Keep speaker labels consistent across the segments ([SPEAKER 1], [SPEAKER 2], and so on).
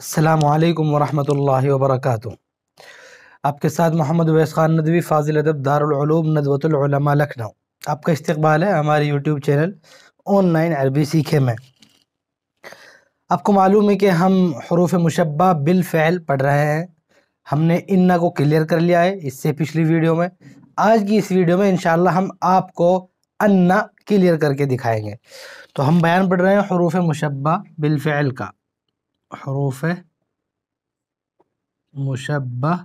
[SPEAKER 1] अल्लाम वरम् वर्क आपके साथ मोहम्मद वैस खान नदवी फाजिल अदब दारूम नदवतमा लखनऊ आपका इस्तबाल है हमारे यूट्यूब चैनल ऑनलाइन अरबी सीखे में आपको मालूम है कि हम हरूफ मुशबा बिल फैल पढ़ रहे हैं हमने इन्ना को क्लियर कर लिया है इससे पिछली वीडियो में आज की इस वीडियो में इन हम आपको अन्ना क्लियर करके दिखाएंगे तो हम बयान पढ़ रहे हैं हरूफ मुशबा बिल फ़ैल का حروف मुशबह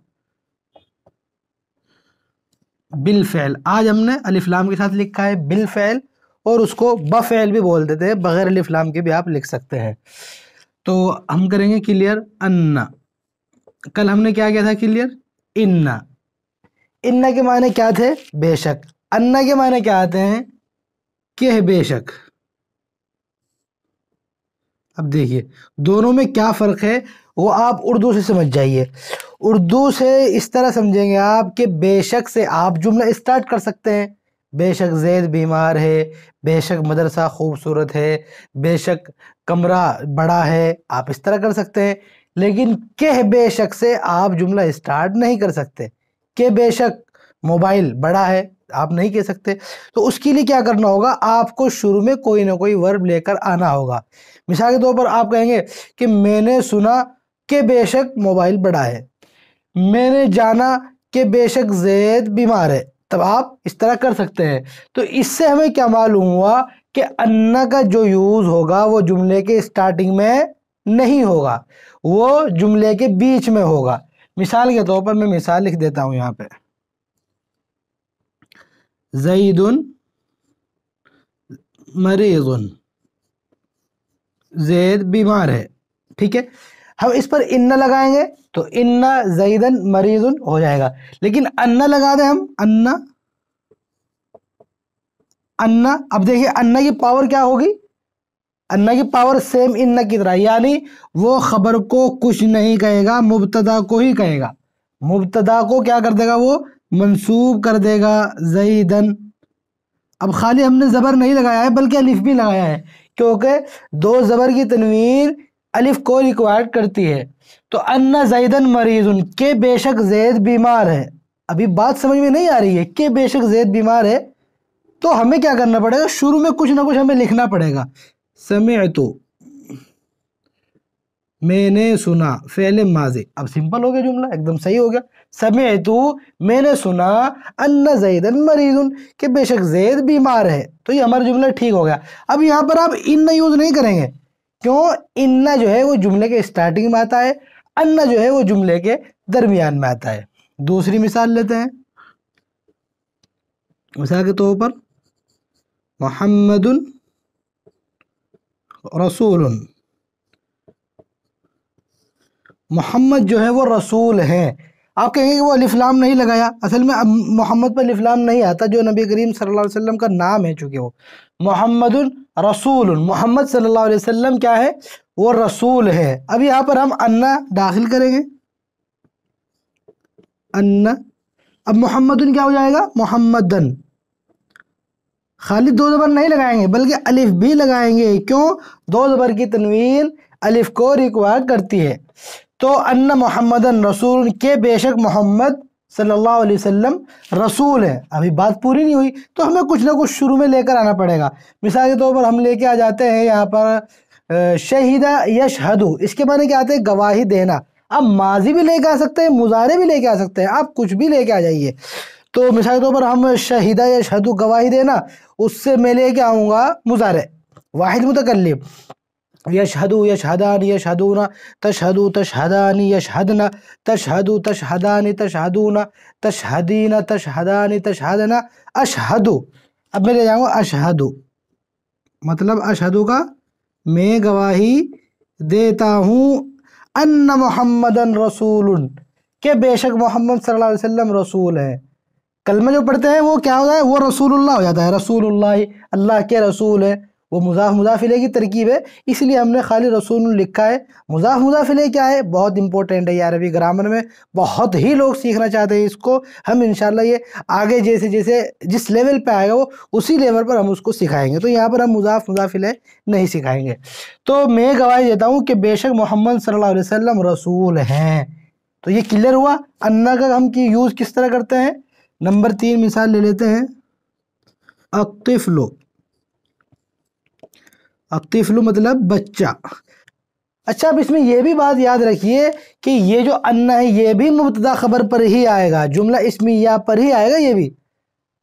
[SPEAKER 1] बिलफैल आज हमने अलिफ्लाम के साथ लिखा है बिलफैल और उसको बफ़ैल भी बोल देते हैं बग़ैर अलिफ्लाम के भी आप लिख सकते हैं तो हम करेंगे क्लियर अन्ना कल हमने क्या किया था क्लियर इन्ना इन्ना के मायने क्या थे बेशक अन्ना के मायने क्या आते हैं कि बेशक अब देखिए दोनों में क्या फ़र्क है वो आप उर्दू से समझ जाइए उर्दू से इस तरह समझेंगे आप कि बेशक से आप जुमला स्टार्ट कर सकते हैं बेशक जैद बीमार है बेशक मदरसा खूबसूरत है बेशक कमरा बड़ा है आप इस तरह कर सकते हैं लेकिन कह बेशक से आप जुमला स्टार्ट नहीं कर सकते के बेशक मोबाइल बड़ा है आप नहीं कह सकते तो उसके लिए क्या करना होगा आपको शुरू में कोई ना कोई वर्ब लेकर आना होगा मिसाल के तौर पर आप कहेंगे कि मैंने सुना कि बेशक मोबाइल बड़ा है मैंने जाना कि बेशक जैद बीमार है तब आप इस तरह कर सकते हैं तो इससे हमें क्या मालूम हुआ कि अन्ना का जो यूज़ होगा वो जुमले के स्टार्टिंग में नहीं होगा वो जुमले के बीच में होगा मिसाल के तौर पर मैं मिसाल लिख देता हूँ यहाँ पर जईदन मरीज़न जैद बीमार है ठीक है हम इस पर इन्ना लगाएंगे तो इन्ना जईदन मरीजुन हो जाएगा लेकिन अन्ना लगा दें हम अन्ना अन्ना अब देखिए अन्ना की पावर क्या होगी अन्ना की पावर सेम इन्ना की तरह यानी वो खबर को कुछ नहीं कहेगा मुबतदा को ही कहेगा मुबतदा को क्या कर देगा वो मनसूब कर देगा जईदन अब खाली हमने ज़बर नहीं लगाया है बल्कि अलिफ भी लगाया है क्योंकि दो ज़बर की तनवीर अलिफ को रिक्वायर्ड करती है तो अन्ना जैदन मरीज उनके बेशक जैद बीमार है अभी बात समझ में नहीं आ रही है कि बेशक जैद बीमार है तो हमें क्या करना पड़ेगा शुरू में कुछ ना कुछ हमें लिखना पड़ेगा समय तो मैंने सुना फेले माजी अब सिंपल हो गया जुमला एकदम सही हो गया समय तो मैंने सुना अन्ना जैदन मरीजन कि बेशक जैद बीमार है तो ये हमारा जुमला ठीक हो गया अब यहाँ पर आप इन्ना यूज़ नहीं करेंगे क्यों इन्ना जो है वो जुमले के स्टार्टिंग में आता है अन्ना जो है वो जुमले के दरमियान में आता है दूसरी मिसाल लेते हैं मिसाल के तौर पर मोहम्मद रसूल मोहम्मद जो है वो रसूल है आप कहेंगे वो अलिफ्लाम नहीं लगाया असल में अब मोहम्मद पर अलिफ्लाम नहीं आता जो नबी करीम सल्लल्लाहु अलैहि वसल्लम का नाम है चूँकि वो मोहम्मद रसूल मोहम्मद सल्लल्लाहु अलैहि वसल्लम क्या है वो रसूल है अब यहाँ पर हम अन्ना दाखिल करेंगे अन्ना अब मोहम्मद क्या हो जाएगा मोहम्मदन खाली दो ज़बर नहीं लगाएंगे बल्कि अलिफ भी लगाएंगे क्यों दो ज़बर की तनवीन अलिफ को रिक्वायर करती है तो अन्न मोहम्मदन रसूल के बेशक मोहम्मद सल्लल्लाहु अलैहि वसल्लम रसूल है अभी बात पूरी नहीं हुई तो हमें कुछ ना कुछ शुरू में लेकर आना पड़ेगा मिसाल के तौर तो पर हम लेके आ जाते हैं यहाँ पर शहीदा यशहदू इसके माने क्या आते हैं गवाही देना आप माजी भी लेके आ सकते हैं मुजारे भी लेके आ सकते हैं आप कुछ भी लेके आ जाइए तो मिसाल के तौर तो पर हम शहीदा यशहदू गवाही देना उससे मैं लेके आऊँगा मुजारे वाहिद मुतकल्लिम यशहदु यशहदानि यशहदून तशहदु तशहदानी यशहदन तशहदु तशहदानी तशहदून तशहदीन तशहदानि तशहदन अशहदु अब मैं ले जाऊँगा अशहदु मतलब अशहदु का मैं गवाही देता हूँ अन्न मोहम्मदन रसूल के बेशक मोहम्मद सल्लल्लाहु अलैहि वसल्लम रसूल हैं कलमा जो पढ़ते हैं वो क्या होता है वो रसूलुल्लाह हो जाता है रसूलुल्लाह अल्लाह के रसूल है वो मुजाफ मुजाफिले की तरकीब है इसलिए हमने खाली रसूल लिखा है मुजाफ मुजाफिले क्या है बहुत इंपॉर्टेंट है ये अरबी ग्रामर में बहुत ही लोग सीखना चाहते हैं इसको हम इन ये आगे जैसे जैसे जिस लेवल पे आएगा वो उसी लेवल पर हम उसको सिखाएंगे तो यहाँ पर हम मुजाफ मुजाफिले नहीं सिखाएंगे तो मैं गवाही देता हूँ कि बेशक मोहम्मद सल्ला वसम रसूल हैं तो ये क्लियर हुआ अन्ना का हम की यूज़ किस तरह करते हैं नंबर तीन मिसाल ले लेते हैं अक्तिफ़ लोग अब तिफलू मतलब बच्चा अच्छा अब इसमें यह भी बात याद रखिए कि ये जो अन्ना है ये भी मुबतदा खबर पर ही आएगा जुमला इसमिया पर ही आएगा ये भी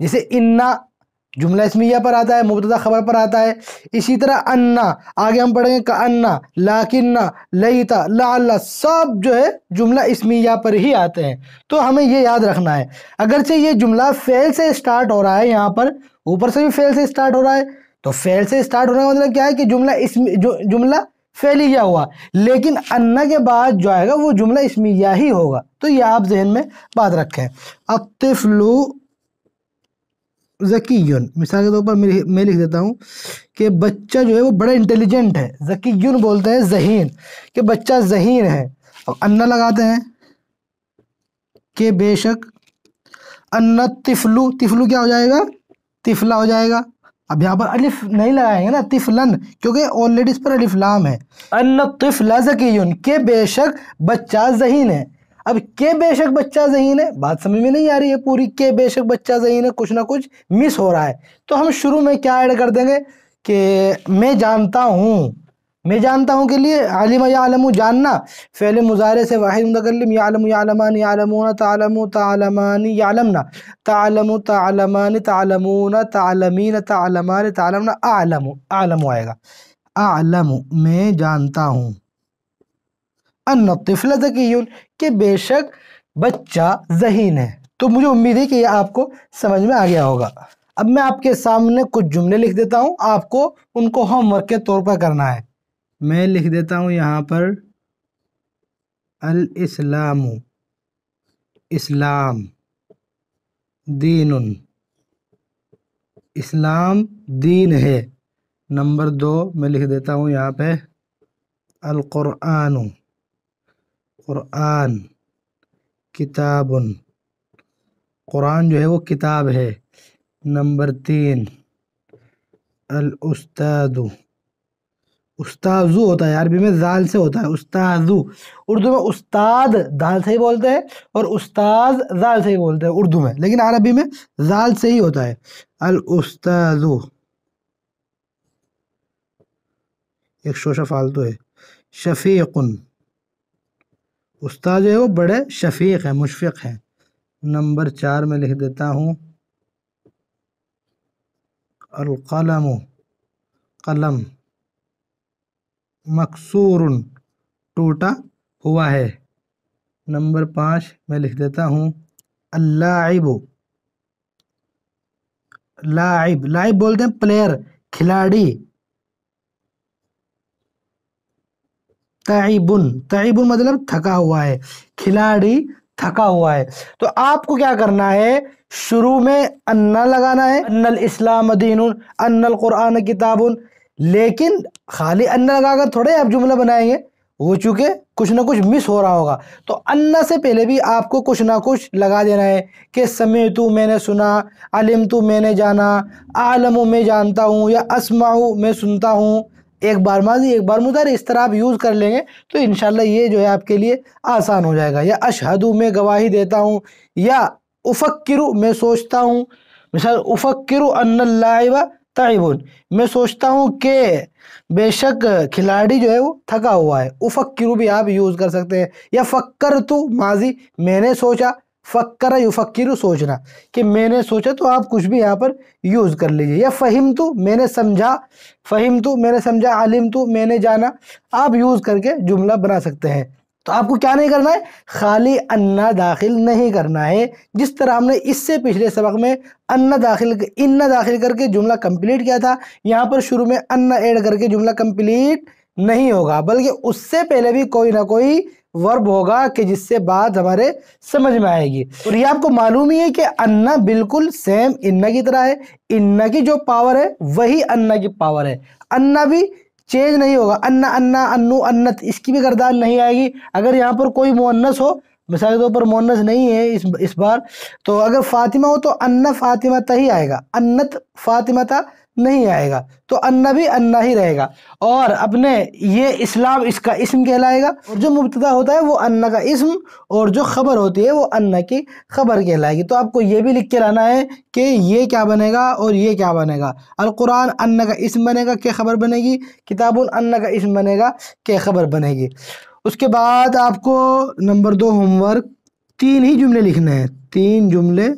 [SPEAKER 1] जैसे इन्ना जुमला इसमिया पर आता है मुबतदा खबर पर आता है इसी तरह अन्ना आगे हम पढ़ेंगे का अन्ना लाकिन्ना लईता लाला सब जो है जुमला इसमिया पर ही आते हैं तो हमें ये याद रखना है अगरचे ये जुमला फेल से स्टार्ट हो रहा है यहाँ पर ऊपर से भी फेल से स्टार्ट हो रहा है तो फेल से स्टार्ट होने का मतलब क्या है कि जुमला इसम फेल जुमला फेलिया हुआ लेकिन अन्ना के बाद जो आएगा वो जुमला या ही होगा तो ये आप जहन में बात रखें अतफलू जकीयन मिसाल के तौर पर मैं लिख देता हूँ कि बच्चा जो है वो बड़ा इंटेलिजेंट है जकीयन बोलते हैं जहीन कि बच्चा जहीन है अब अन्ना लगाते हैं कि बेशक अन्ना तिफलू तिफलू क्या हो जाएगा तिफला हो जाएगा अब यहाँ पर अलिफ नहीं लगाएंगे ना तिफलन क्योंकि ऑलरेडी इस पर अलिफ लाम है अन्न तिफला जकीन के बेशक बच्चा जहीन है अब के बेशक बच्चा जहीन है बात समझ में नहीं आ रही है पूरी के बेशक बच्चा जहीन है कुछ ना कुछ मिस हो रहा है तो हम शुरू में क्या ऐड कर देंगे कि मैं जानता हूँ मैं जानता हूँ के लिए आलिम यालम जानना फ़ैल मुजारे से वाहिद मुतकलम यालम यालमान यालमून तालम तालमानी यालमना तालम तालमान तालमून तालमीन तालमान तालमना आलम आलम आएगा आलम मैं जानता हूँ अन तिफल बेशक बच्चा जहीन है तो मुझे उम्मीद है कि यह आपको समझ में आ गया होगा अब मैं आपके सामने कुछ जुमले लिख देता हूँ आपको उनको होमवर्क के तौर पर करना है मैं लिख देता हूँ यहाँ पर अल इस्लाम इस्लाम दीन इस्लाम दीन है नंबर दो मैं लिख देता हूँ यहाँ पे अलकुरान कुरान किताबन कुरान जो है वो किताब है नंबर तीन अलउस्ताद उस्ताजू होता है अरबी में जाल से होता है उस्ताजू उर्दू में उस्ताद दाल से ही बोलते हैं और उस्ताद जाल से ही बोलते हैं उर्दू में लेकिन अरबी में जाल से ही होता है अल उस्ताजू एक शोशा फालतू है शफीकन उस्ताद जो है वो बड़े शफीक है मुशफ़ हैं नंबर चार में लिख देता हूँ अलकलम कलम मकसूर टूटा हुआ है नंबर पाँच मैं लिख देता हूँ अल्लाइब लाइब लाइब बोलते हैं प्लेयर खिलाड़ी तयबुन तयबुन मतलब थका हुआ है खिलाड़ी थका हुआ है तो आपको क्या करना है शुरू में अन्ना लगाना है अन्नल इस्लाम दीन अन्नल कुरान किताबुन लेकिन खाली अन्ना लगाकर थोड़े आप जुमला बनाएंगे हो चुके कुछ ना कुछ मिस हो रहा होगा तो अन्ना से पहले भी आपको कुछ ना कुछ लगा देना है कि समय तू मैंने सुना अलिम तू मैंने जाना आलम मैं जानता हूँ या असमाऊ मैं सुनता हूँ एक बार माजी एक बार मुदर इस तरह आप यूज़ कर लेंगे तो इन ये जो है आपके लिए आसान हो जाएगा या अशहदु मैं गवाही देता हूँ या उफक मैं सोचता हूँ मिसाल अन्ना लाइबा ताइबुन मैं सोचता हूँ कि बेशक खिलाड़ी जो है वो थका हुआ है उफक्र भी आप यूज़ कर सकते हैं या फक्कर तो माजी मैंने सोचा फ़क्र युफक्र सोचना कि मैंने सोचा तो आप कुछ भी यहाँ पर यूज़ कर लीजिए या फ़हिम तो मैंने समझा फ़हिम तो मैंने समझा आलिम तो मैंने जाना आप यूज़ करके जुमला बना सकते हैं तो आपको क्या नहीं करना है खाली अन्ना दाखिल नहीं करना है जिस तरह हमने इससे पिछले सबक में अन्ना दाखिल इन्ना दाखिल करके जुमला कंप्लीट किया था यहाँ पर शुरू में अन्ना ऐड करके जुमला कंप्लीट नहीं होगा बल्कि उससे पहले भी कोई ना कोई वर्ब होगा कि जिससे बात हमारे समझ में आएगी और ये आपको मालूम ही है कि अन्ना बिल्कुल सेम इन्ना की तरह है इन्ना की जो पावर है वही अन्ना की पावर है अन्ना भी चेंज नहीं होगा अन्ना अन्ना अन्नू अन्नत इसकी भी गर्दान नहीं आएगी अगर यहाँ पर कोई मुन्नस हो मिसाल के तौर पर मोनस नहीं है इस इस बार तो अगर फातिमा हो तो अन्ना फातिमा ही आएगा अन्नत फातिमा नहीं आएगा तो अन्ना भी अन्ना ही रहेगा और अपने ये इस्लाम इसका इसम कहलाएगा और जो मुबतदा होता है वो अन्ना का इसम और जो ख़बर होती है वो अन्ना की खबर कहलाएगी तो आपको ये भी लिख के लाना है कि ये क्या बनेगा और ये क्या बनेगा अलकुरान अन्ना का इसम बनेगा क्या खबर बनेगी किताबुल अन्ना का इसम बनेगा क्या खबर बनेगी उसके बाद आपको नंबर दो होमवर्क तीन ही जुमले लिखने हैं तीन जुमले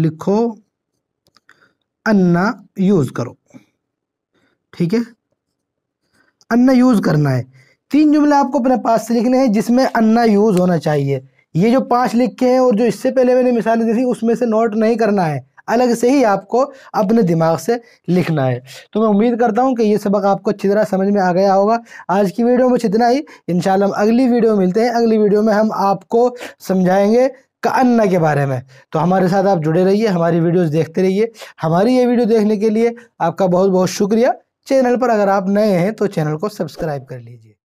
[SPEAKER 1] लिखो अन्ना यूज़ करो ठीक है अन्ना यूज़ करना है तीन जुमले आपको अपने पास से लिखने हैं जिसमें अन्ना यूज़ होना चाहिए ये जो पांच लिखे हैं और जो इससे पहले मैंने मिसालें दी थी उसमें से नोट नहीं करना है अलग से ही आपको अपने दिमाग से लिखना है तो मैं उम्मीद करता हूँ कि ये सबक आपको अच्छी तरह समझ में आ गया होगा आज की वीडियो में इतना ही इन हम अगली वीडियो मिलते हैं अगली वीडियो में हम आपको समझाएंगे अन्ना के बारे में तो हमारे साथ आप जुड़े रहिए हमारी वीडियोस देखते रहिए हमारी ये वीडियो देखने के लिए आपका बहुत बहुत शुक्रिया चैनल पर अगर आप नए हैं तो चैनल को सब्सक्राइब कर लीजिए